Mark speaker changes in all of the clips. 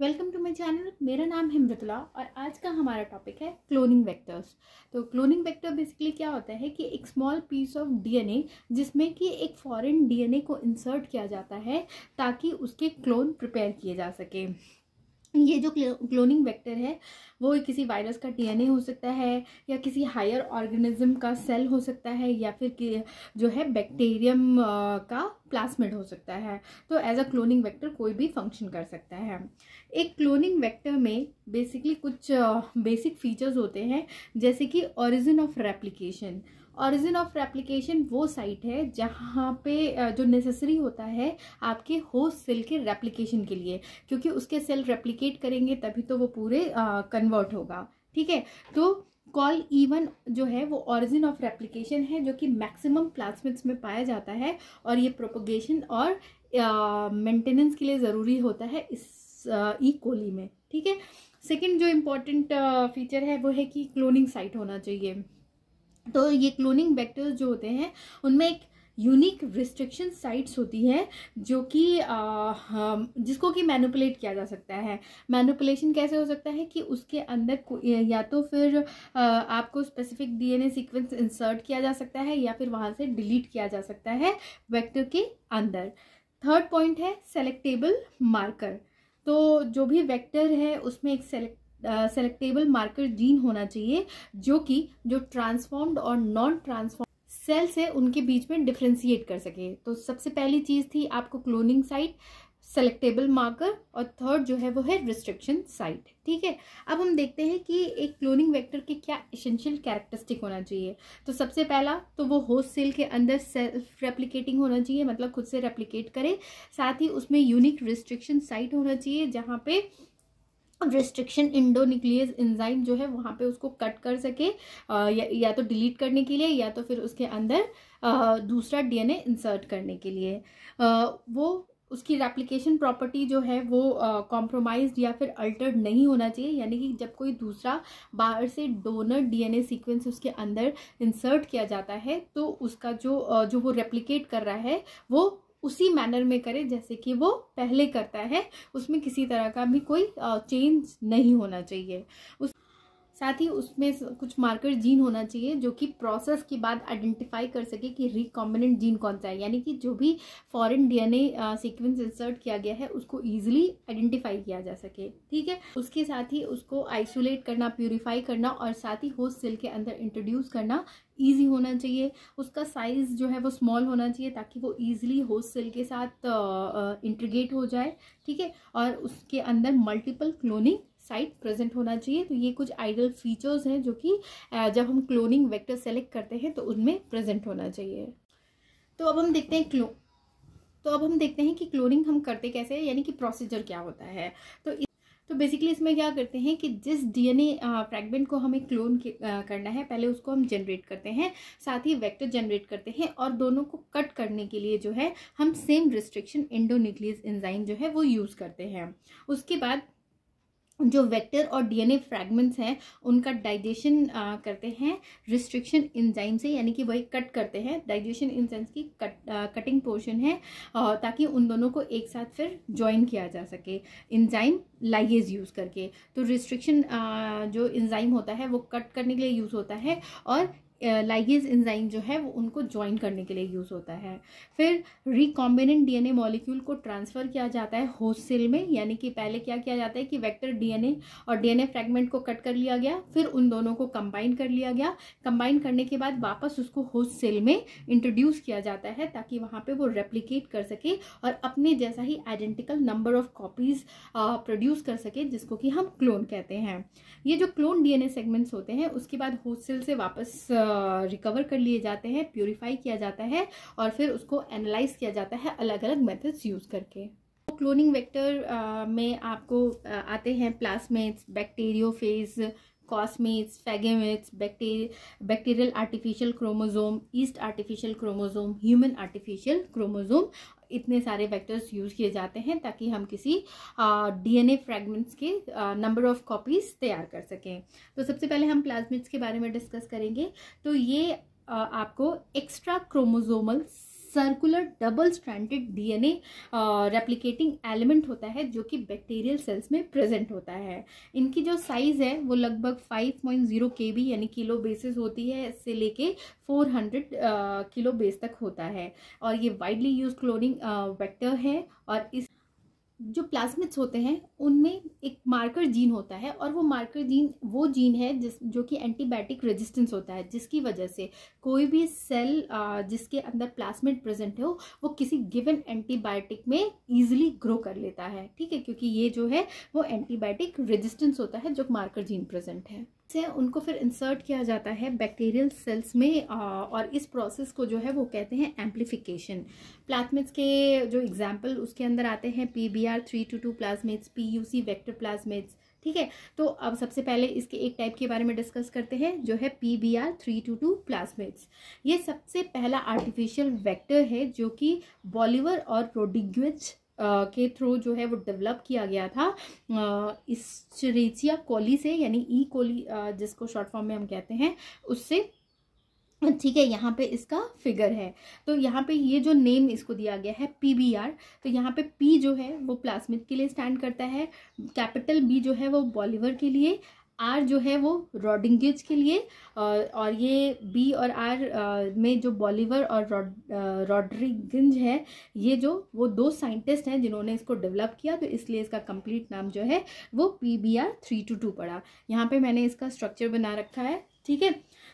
Speaker 1: Welcome to my channel मेरा नाम है मृतला और आज का हमारा टॉपिक है क्लोनिंग वेक्टर्स तो क्लोनिंग वेक्टर बेसिकली क्या होता है कि एक स्मॉल पीस ऑफ डीएनए जिसमें कि एक फॉरेन डीएनए को इंसर्ट किया जाता है ताकि उसके क्लोन प्रिपेयर किए जा सके ये जो क्लोनिंग वेक्टर है वो किसी वायरस का डीएनए हो सकता है या किसी हायर ऑर्गेनिज्म का सेल हो सकता है या फिर जो है बैक्टीरियम का प्लास्मिड हो सकता है तो एज अ क्लोनिंग वेक्टर कोई भी फंक्शन कर सकता है एक क्लोनिंग वेक्टर में बेसिकली कुछ बेसिक फीचर्स होते हैं जैसे कि origin of replication origin of replication वो साइट है जहाँ पे जो नेसेसरी होता है आपके होस्ट सेल के रेप्लीकेशन के लिए क्योंकि उसके सेल रेप्लीकेट करेंगे तभी तो वो पूरे कन्वर्ट होगा ठीक है तो कॉल ईवन e जो है वो ऑरिजिन ऑफ रेप्लीकेशन है जो कि मैक्सिमम प्लाज्मिक्स में पाया जाता है और ये प्रोपोगेशन और मेंटेनेंस के लिए ज़रूरी होता है इस ई कोली e में ठीक है सेकेंड जो इम्पोर्टेंट फीचर है वो है कि क्लोनिंग साइट होना चाहिए तो ये क्लोनिंग वेक्टर्स जो होते हैं उनमें एक यूनिक रिस्ट्रिक्शन साइट्स होती है जो कि जिसको कि मैनुपलेट किया जा सकता है मैनुपलेशन कैसे हो सकता है कि उसके अंदर या तो फिर आपको स्पेसिफिक डीएनए सीक्वेंस इंसर्ट किया जा सकता है या फिर वहाँ से डिलीट किया जा सकता है वेक्टर के अंदर थर्ड पॉइंट है सेलेक्टेबल मार्कर तो जो भी वेक्टर है उसमें एक सेलेक्ट सेलेक्टेबल मार्कर जीन होना चाहिए जो कि जो ट्रांसफॉर्म्ड और नॉन ट्रांसफॉर्म सेल्स से उनके बीच में डिफ्रेंशिएट कर सके तो सबसे पहली चीज़ थी आपको क्लोनिंग साइट सेलेक्टेबल मार्कर और थर्ड जो है वो है रिस्ट्रिक्शन साइट ठीक है अब हम देखते हैं कि एक क्लोनिंग वेक्टर के क्या इसेंशियल कैरेक्टरिस्टिक होना चाहिए तो सबसे पहला तो वो होस्ट सेल के अंदर सेल्फ रेप्लिकेटिंग होना चाहिए मतलब खुद से रेप्लिकेट करे साथ ही उसमें यूनिक रिस्ट्रिक्शन साइट होना चाहिए जहाँ पे रिस्ट्रिक्शन इंडो न्यूक्लियस इंजाइम जो है वहाँ पे उसको कट कर सके आ, या, या तो डिलीट करने के लिए या तो फिर उसके अंदर आ, दूसरा डीएनए इंसर्ट करने के लिए आ, वो उसकी रेप्लिकेशन प्रॉपर्टी जो है वो कॉम्प्रोमाइज या फिर अल्टर्ड नहीं होना चाहिए यानी कि जब कोई दूसरा बाहर से डोनर डीएनए सीक्वेंस उसके अंदर इंसर्ट किया जाता है तो उसका जो uh, जो वो रेप्लिकेट कर रहा है वो उसी मैनर में करे जैसे कि वो पहले करता है उसमें किसी तरह का भी कोई चेंज नहीं होना चाहिए उस साथ ही उसमें कुछ मार्कर जीन होना चाहिए जो कि प्रोसेस के बाद आइडेंटिफाई कर सके कि रिकॉम्बिनेंट जीन कौन सा है यानी कि जो भी फॉरेन डीएनए सीक्वेंस इंसर्ट किया गया है उसको ईजिली आइडेंटिफाई किया जा सके ठीक है उसके साथ ही उसको आइसोलेट करना प्योरीफाई करना और साथ ही होस्ट सेल के अंदर इंट्रोड्यूस करना ईजी होना चाहिए उसका साइज़ जो है वो स्मॉल होना चाहिए ताकि वो ईजिली हो सेल के साथ इंट्रीगेट हो जाए ठीक है और उसके अंदर मल्टीपल क्लोनिंग साइट प्रेजेंट होना चाहिए तो ये कुछ आइडल फीचर्स हैं जो कि जब हम क्लोनिंग वेक्टर सेलेक्ट करते हैं तो उनमें प्रेजेंट होना चाहिए तो अब हम देखते हैं क्लो तो अब हम देखते हैं कि क्लोनिंग हम करते कैसे यानी कि प्रोसीजर क्या होता है तो तो बेसिकली इसमें क्या करते हैं कि जिस डीएनए फ्रैगमेंट को हमें क्लोन करना है पहले उसको हम जनरेट करते हैं साथ ही वेक्टर जनरेट करते हैं और दोनों को कट करने के लिए जो है हम सेम रिस्ट्रिक्शन इंडोन्यूक्लियस एंजाइम जो है वो यूज़ करते हैं उसके बाद जो वेक्टर और डीएनए फ्रैगमेंट्स हैं उनका डाइजेशन करते हैं रिस्ट्रिक्शन इंजाइम से यानी कि वही कट करते हैं डाइजेशन इंजाइम्स की कट आ, कटिंग पोर्शन है आ, ताकि उन दोनों को एक साथ फिर ज्वाइन किया जा सके इंजाइम लाइज यूज़ करके तो रिस्ट्रिक्शन जो इंजाइम होता है वो कट करने के लिए यूज़ होता है और लाइगेज इंजाइम जो है वो उनको ज्वाइन करने के लिए यूज़ होता है फिर रिकॉम्बिनेंट डीएनए मॉलिक्यूल को ट्रांसफ़र किया जाता है होस्ट सेल में यानी कि पहले क्या किया जाता है कि वेक्टर डीएनए और डीएनए फ्रैगमेंट को कट कर लिया गया फिर उन दोनों को कंबाइन कर लिया गया कंबाइन करने के बाद वापस उसको होस्ट सेल में इंट्रोड्यूस किया जाता है ताकि वहाँ पर वो रेप्लीकेट कर सके और अपने जैसा ही identical number of copies produce कर सके जिसको कि हम क्लोन कहते हैं ये जो क्लोन डी सेगमेंट्स होते हैं उसके बाद होस्ट सेल से वापस रिकवर कर लिए जाते हैं प्योरीफाई किया जाता है और फिर उसको एनालाइज किया जाता है अलग अलग मेथड्स यूज़ करके क्लोनिंग तो वेक्टर में आपको आते हैं plasmids bacteriophage cosmids phagemids bacteria bacterial artificial chromosome yeast artificial chromosome human artificial chromosome इतने सारे वेक्टर्स यूज़ किए जाते हैं ताकि हम किसी डीएनए फ्रैगमेंट्स के नंबर ऑफ कॉपीज़ तैयार कर सकें तो सबसे पहले हम प्लाज्मिड्स के बारे में डिस्कस करेंगे तो ये आ, आपको extrachromosomal circular double stranded DNA replicating element होता है जो कि बैक्टीरियल सेल्स में प्रेजेंट होता है इनकी जो साइज़ है वो लगभग five point zero K B यानी किलो बेसिस होती है इससे लेके फोर हंड्रेड किलो बेस तक होता है और ये वाइडली यूज क्लोनिंग वेक्टर है और इस जो प्लाज्मिड्स होते हैं उनमें एक मार्कर जीन होता है और वो मार्कर जीन वो जीन है जिस जो कि एंटीबायोटिक रेजिस्टेंस होता है जिसकी वजह से कोई भी सेल जिसके अंदर प्लाज्मिड प्रेजेंट हो वो किसी गिवन एंटीबायोटिक में ईजिली ग्रो कर लेता है ठीक है क्योंकि ये जो है वो एंटीबायोटिक रेजिस्टेंस होता है जो मार्कर जीन प्रेजेंट है से उनको फिर इंसर्ट किया जाता है बैक्टीरियल सेल्स में और इस प्रोसेस को जो है वो कहते हैं एम्प्लीफिकेशन प्लाज्मिट्स के जो एग्जाम्पल उसके अंदर आते हैं P B R three two two plasmids P U C vector plasmids ठीक है तो अब सबसे पहले इसके एक टाइप के बारे में डिस्कस करते हैं जो है P B R three two two plasmids ये सबसे पहला आर्टिफिशियल वैक्टर है जो कि बॉलीवर और प्रोडिग्वेज के थ्रू जो है वो डेवलप किया गया था इस्चरेचिया कोली से यानी ई e. कोली जिसको शॉर्ट फॉर्म में हम कहते हैं उससे ठीक है यहाँ पे इसका फिगर है तो यहाँ पे ये जो नेम इसको दिया गया है पी बी आर तो यहाँ पे पी जो है वो प्लास्मिक के लिए स्टैंड करता है कैपिटल बी जो है वो बॉलीवर के लिए आर जो है वो रॉडिंगेज के लिए और ये बी और आर में जो बॉलीवर और रॉड्रिगिंज है ये जो वो दो साइंटिस्ट हैं जिन्होंने इसको डेवलप किया तो इसलिए इसका कंप्लीट नाम जो है वो P B R three two two पड़ा यहाँ पे मैंने इसका स्ट्रक्चर बना रखा है ठीक है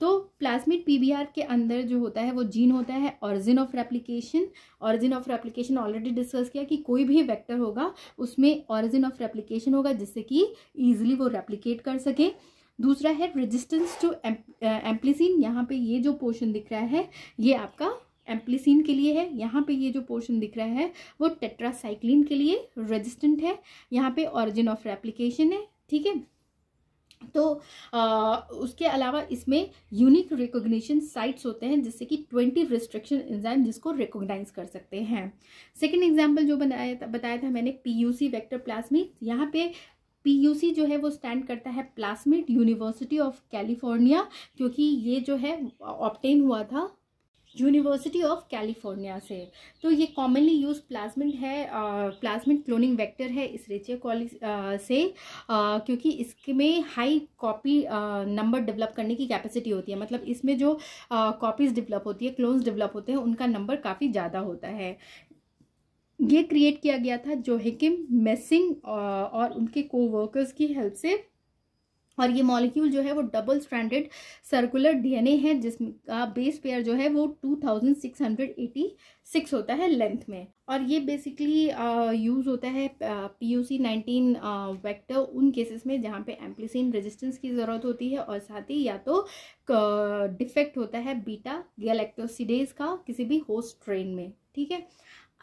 Speaker 1: तो प्लाज्मिड पीबीआर के अंदर जो होता है वो जीन होता है origin of replication origin of replication already discuss किया कि कोई भी वेक्टर होगा उसमें ऑरिजिन ऑफ रेप्लीकेशन होगा जिससे कि ईजिली वो रेप्लीकेट कर सके दूसरा है रजिस्टेंस टू एम्प्लीसिन यहाँ पर ये जो पोर्शन दिख रहा है ये आपका एम्प्लीसिन के लिए है यहाँ पे ये जो पोर्शन दिख रहा है वो टेट्रासाइक्लिन के लिए रेजिस्टेंट है यहाँ पे ऑरिजिन ऑफ रेप्लीकेशन है ठीक है तो आ, उसके अलावा इसमें यूनिक रिकॉग्निशन साइट्स होते हैं जिससे कि ट्वेंटी रिस्ट्रिक्शन एंजाइम जिसको रिकॉग्नाइज कर सकते हैं सेकंड एग्जांपल जो बनाया था बताया था मैंने पीयूसी वेक्टर प्लाज्मिक यहाँ पे पीयूसी जो है वो स्टैंड करता है प्लास्मिड यूनिवर्सिटी ऑफ कैलिफोर्निया क्योंकि ये जो है ऑप्टेन हुआ था यूनिवर्सिटी ऑफ कैलिफोर्निया से तो ये कॉमनली यूज प्लाज्मिड है प्लाज्मिड क्लोनिंग वेक्टर है इस रेचिया कॉलेज से आ, क्योंकि इसमें हाई कॉपी नंबर डेवलप करने की कैपेसिटी होती है मतलब इसमें जो कॉपीज़ डेवलप होती है क्लोन्स डेवलप होते हैं उनका नंबर काफ़ी ज़्यादा होता है ये क्रिएट किया गया था जो हिकिम मेसिंग और उनके कोवर्कर्स की हेल्प से और ये मॉलिक्यूल जो है वो डबल स्ट्रैंडेड सर्कुलर डीएनए है जिसका बेस पेयर जो है वो 2686 होता है लेंथ में और ये बेसिकली यूज़ uh, होता है P U C nineteen vector उन केसेस में जहाँ पे एम्पलिसिन रेजिस्टेंस की ज़रूरत होती है और साथ ही या तो डिफेक्ट uh, होता है बीटा गैलेक्टोसिडेज का किसी भी होस्ट ट्रेन में ठीक है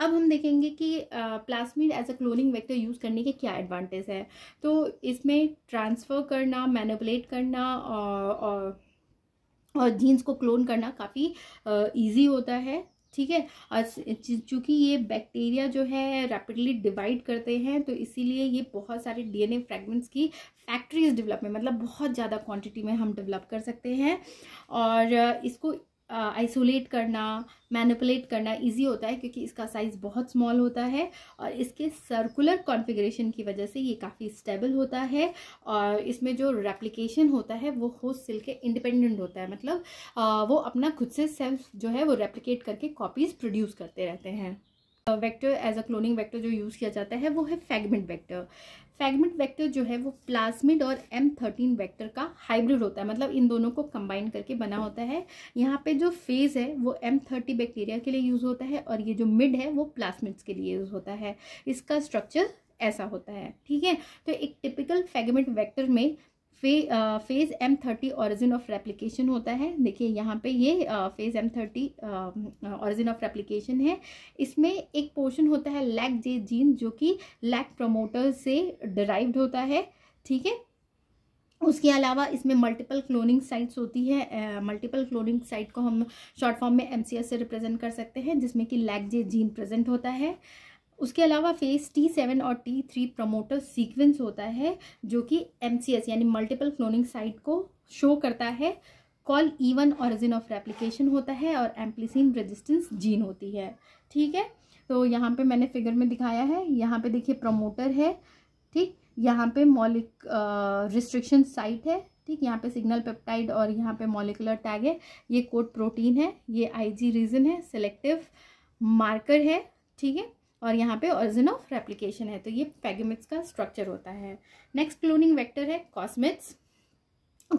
Speaker 1: अब हम देखेंगे कि plasmid as a cloning vector use करने के क्या एडवांटेज है तो इसमें ट्रांसफ़र करना मैनिपुलेट करना और, और और जीन्स को क्लोन करना काफ़ी ईजी होता है ठीक है चूँकि ये बैक्टीरिया जो है रैपिडली डिवाइड करते हैं तो इसीलिए ये बहुत सारे डीएनए फ्रैगमेंट्स की फैक्ट्रीज डेवलप में मतलब बहुत ज़्यादा क्वांटिटी में हम डेवलप कर सकते हैं और इसको आइसोलेट करना मैनिपुलेट करना इजी होता है क्योंकि इसका साइज़ बहुत स्मॉल होता है और इसके सर्कुलर कॉन्फ़िगरेशन की वजह से ये काफ़ी स्टेबल होता है और इसमें जो रेप्लिकेशन होता है वो होस्ट सिल के इंडिपेंडेंट होता है मतलब आ, वो अपना खुद से सेल्फ जो है वो रेप्लिकेट करके कॉपीज़ प्रोड्यूस करते रहते हैं vector as a cloning vector जो यूज़ किया जाता है वो है फैगमेंट वेक्टर फैगमेंट वेक्टर जो है वो प्लाज्मिड और एम थर्टीन वैक्टर का हाइब्रिड होता है मतलब इन दोनों को कंबाइन करके बना होता है यहाँ पे जो फेज है वो एम थर्टी बैक्टीरिया के लिए यूज़ होता है और ये जो मिड है वो प्लाज्मिड्स के लिए यूज़ होता है इसका स्ट्रक्चर ऐसा होता है ठीक है तो एक टिपिकल फैगमेंट वैक्टर में फे, phage M thirty origin of replication होता है देखिए यहाँ पे ये phage M thirty origin of replication है इसमें एक पोर्शन होता है लैक जे जीन जो कि लैक प्रोमोटर से डराइव्ड होता है ठीक है उसके अलावा इसमें मल्टीपल क्लोनिंग साइट्स होती है मल्टीपल क्लोनिंग साइट को हम शॉर्ट फॉर्म में एम से रिप्रेजेंट कर सकते हैं जिसमें कि लैक जे जीन प्रेजेंट होता है uh, उसके अलावा फेस टी सेवन और टी थ्री प्रमोटर सीक्वेंस होता है जो कि एम यानी मल्टीपल क्लोनिंग साइट को शो करता है Col E one origin of replication होता है और एम्पलीसिन रेजिस्टेंस जीन होती है ठीक है तो यहाँ पे मैंने फिगर में दिखाया है यहाँ पे देखिए प्रमोटर है ठीक यहाँ पे मॉलिक रिस्ट्रिक्शन साइट है ठीक यहाँ पे सिग्नल पेप्टाइड और यहाँ पे मॉलिकुलर टैग है ये कोड प्रोटीन है ये आईजी रीजन है सेलेक्टिव मार्कर है ठीक है और यहाँ पे ऑरिजिन ऑफ रेप्लीकेशन है तो ये पैगमिट्स का स्ट्रक्चर होता है नेक्स्ट क्लोनिंग वेक्टर है कॉस्मिट्स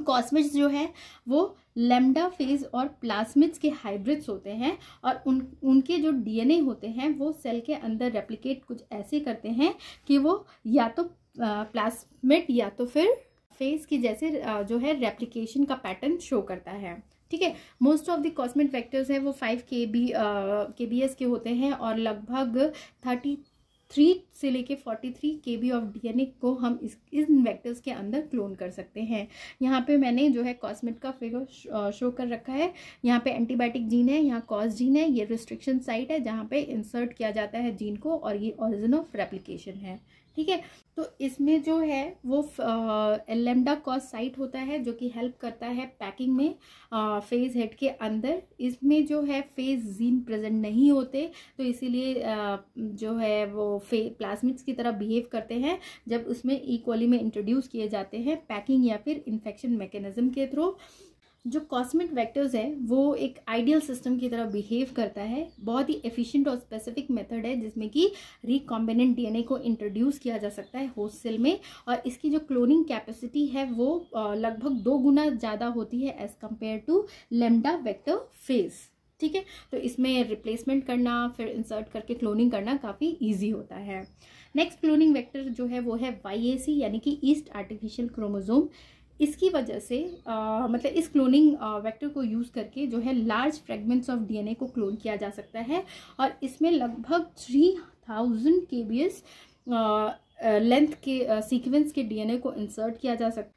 Speaker 1: कॉस्मिट्स जो है वो लेमडा फेज और प्लास्मिट्स के हाइब्रिड्स होते हैं और उन उनके जो डीएनए होते हैं वो सेल के अंदर रेप्लीकेट कुछ ऐसे करते हैं कि वो या तो प्लास्मिट या तो फिर फेज की जैसे जो है रेप्लिकेशन का पैटर्न शो करता है ठीक है most of the cosmid factors हैं वो फाइव के बी के बी एस के होते हैं और लगभग थर्टी थ्री से लेके forty three K B of D N A को हम इस इन वेक्टर्स के अंदर क्लोन कर सकते हैं यहाँ पे मैंने जो है कॉस्मेट का फिगर शो, शो कर रखा है यहाँ पे एंटीबायोटिक जीन है यहाँ कॉस जीन है ये रिस्ट्रिक्शन साइट है जहाँ पे इंसर्ट किया जाता है जीन को और ये ऑरिजिन ऑफ रेप्लीकेशन है ठीक है तो इसमें जो है वो लेमडा कॉस साइट होता है जो कि हेल्प करता है पैकिंग में फेज हेड के अंदर इसमें जो है फेज जीन प्रेजेंट नहीं होते तो इसीलिए जो है वो फे प्लास्मिक्स की तरह बिहेव करते हैं जब उसमें इक्वली में इंट्रोड्यूस किए जाते हैं पैकिंग या फिर इन्फेक्शन मैकेनिज्म के थ्रू जो कॉस्मिक वेक्टर्स है वो एक आइडियल सिस्टम की तरह बिहेव करता है बहुत ही एफिशिएंट और स्पेसिफिक मेथड है जिसमें कि रिकॉम्बिनेंट डीएनए को इंट्रोड्यूस किया जा सकता है होस्ट सेल में और इसकी जो क्लोनिंग कैपेसिटी है वो लगभग दो गुना ज़्यादा होती है as compare to lambda vector phage ठीक है तो इसमें रिप्लेसमेंट करना फिर इंसर्ट करके क्लोनिंग करना काफ़ी ईजी होता है नेक्स्ट क्लोनिंग वेक्टर जो है वो है वाई यानी कि ईस्ट आर्टिफिशियल क्रोमोजोम इसकी वजह से आ, मतलब इस क्लोनिंग वेक्टर को यूज़ करके जो है लार्ज फ्रेगमेंट्स ऑफ डीएनए को क्लोन किया जा सकता है और इसमें लगभग three thousand K B S length के सीक्वेंस के डीएनए को इंसर्ट किया जा सकता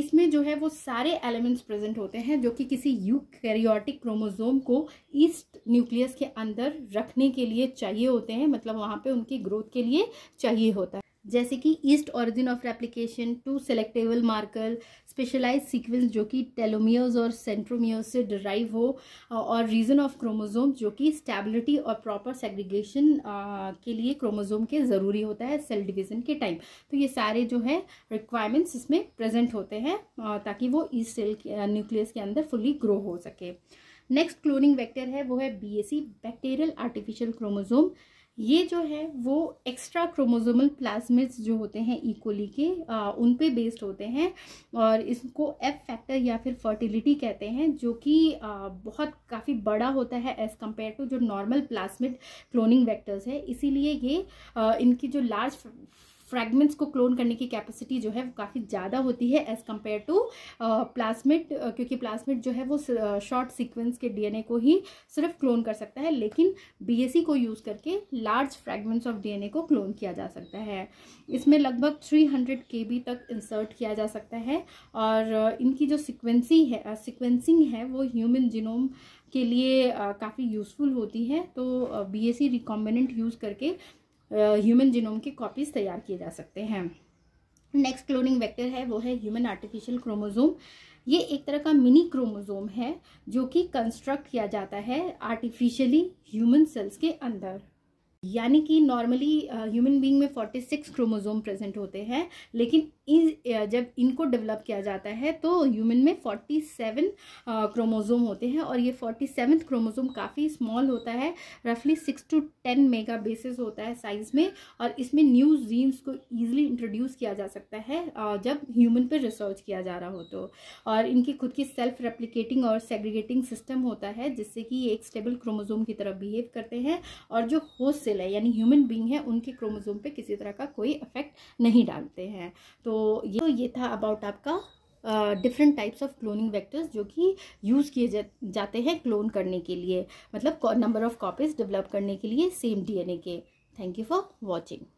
Speaker 1: इसमें जो है वो सारे एलिमेंट्स प्रेजेंट होते हैं जो कि किसी यूकैरियोटिक क्रोमोसोम को ईस्ट न्यूक्लियस के अंदर रखने के लिए चाहिए होते हैं मतलब वहाँ पे उनकी ग्रोथ के लिए चाहिए होता है जैसे कि yeast origin of replication two selectable marker specialise sequence जो कि टेलोमियर्स और सेंट्रोमियर्स से डिराइव हो और रीजन ऑफ क्रोमोजोम जो कि स्टेबिलिटी और प्रॉपर सेग्रीगेशन के लिए क्रोमोजोम के ज़रूरी होता है सेल डिवीज़न के टाइम तो ये सारे जो है रिक्वायरमेंट्स इसमें प्रेजेंट होते हैं ताकि वो ईस्ट सेल न्यूक्लियस के अंदर फुली ग्रो हो सके नेक्स्ट क्लोनिंग वेक्टर है वो है B bacterial C bacterial artificial chromosome ये जो है वो एक्स्ट्रा क्रोमोजोमल प्लाज्मिड्स जो होते हैं इकोली के आ, उन पे बेस्ड होते हैं और इसको एफ फैक्टर या फिर फर्टिलिटी कहते हैं जो कि बहुत काफ़ी बड़ा होता है एज़ कम्पेयर टू जो नॉर्मल प्लाज्मिड क्लोनिंग वेक्टर्स है इसीलिए ये आ, इनकी जो लार्ज फ्रैगमेंट्स को क्लोन करने की कैपेसिटी जो है वो काफ़ी ज़्यादा होती है एज़ कम्पेयर टू प्लाज्मिट क्योंकि प्लास्मिट जो है वो शॉर्ट सीक्वेंस के डीएनए को ही सिर्फ क्लोन कर सकता है लेकिन बीएससी को यूज़ करके लार्ज फ्रैगमेंट्स ऑफ डीएनए को क्लोन किया जा सकता है इसमें लगभग थ्री हंड्रेड के बी तक इंसर्ट किया जा सकता है और इनकी जो सिक्वेंसी है सिक्वेंसिंग है वो ह्यूमन जिनोम के लिए काफ़ी यूज़फुल होती है तो B S C recombinant use करके ह्यूमन जिनोम की कॉपीज़ तैयार किए जा सकते हैं नेक्स्ट क्लोनिंग वेक्टर है वो है ह्यूमन आर्टिफिशियल क्रोमोजोम ये एक तरह का मिनी क्रोमोजोम है जो कि कंस्ट्रक्ट किया जाता है आर्टिफिशियली ह्यूमन सेल्स के अंदर यानी कि नॉर्मली ह्यूमन बीइंग में 46 क्रोमोजोम प्रेजेंट होते हैं लेकिन जब इनको डेवलप किया जाता है तो ह्यूमन में फोर्टी सेवन क्रोमोज़ोम होते हैं और ये फोर्टी सेवन क्रोमोज़ोम काफ़ी स्मॉल होता है रफली six to ten mega bases होता है साइज़ में और इसमें न्यू जीन्स को ईजिली इंट्रोड्यूस किया जा सकता है जब ह्यूमन पर रिसर्च किया जा रहा हो तो और इनकी खुद की सेल्फ रेप्लिकेटिंग और सेग्रीगेटिंग सिस्टम होता है जिससे कि ये एक स्टेबल क्रोमोज़ोम की तरफ बिहेव करते हैं और जो होस्ट सेल है यानी ह्यूमन बींग है उनके क्रोमोज़ोम पर किसी तरह का कोई अफेक्ट नहीं डालते हैं तो तो ये तो ये था अबाउट आपका different types of cloning vectors जो कि यूज़ किए जा, जाते हैं क्लोन करने के लिए मतलब नंबर ऑफ़ कॉपीज़ डेवलप करने के लिए सेम डीएनए के थैंक यू फॉर वॉचिंग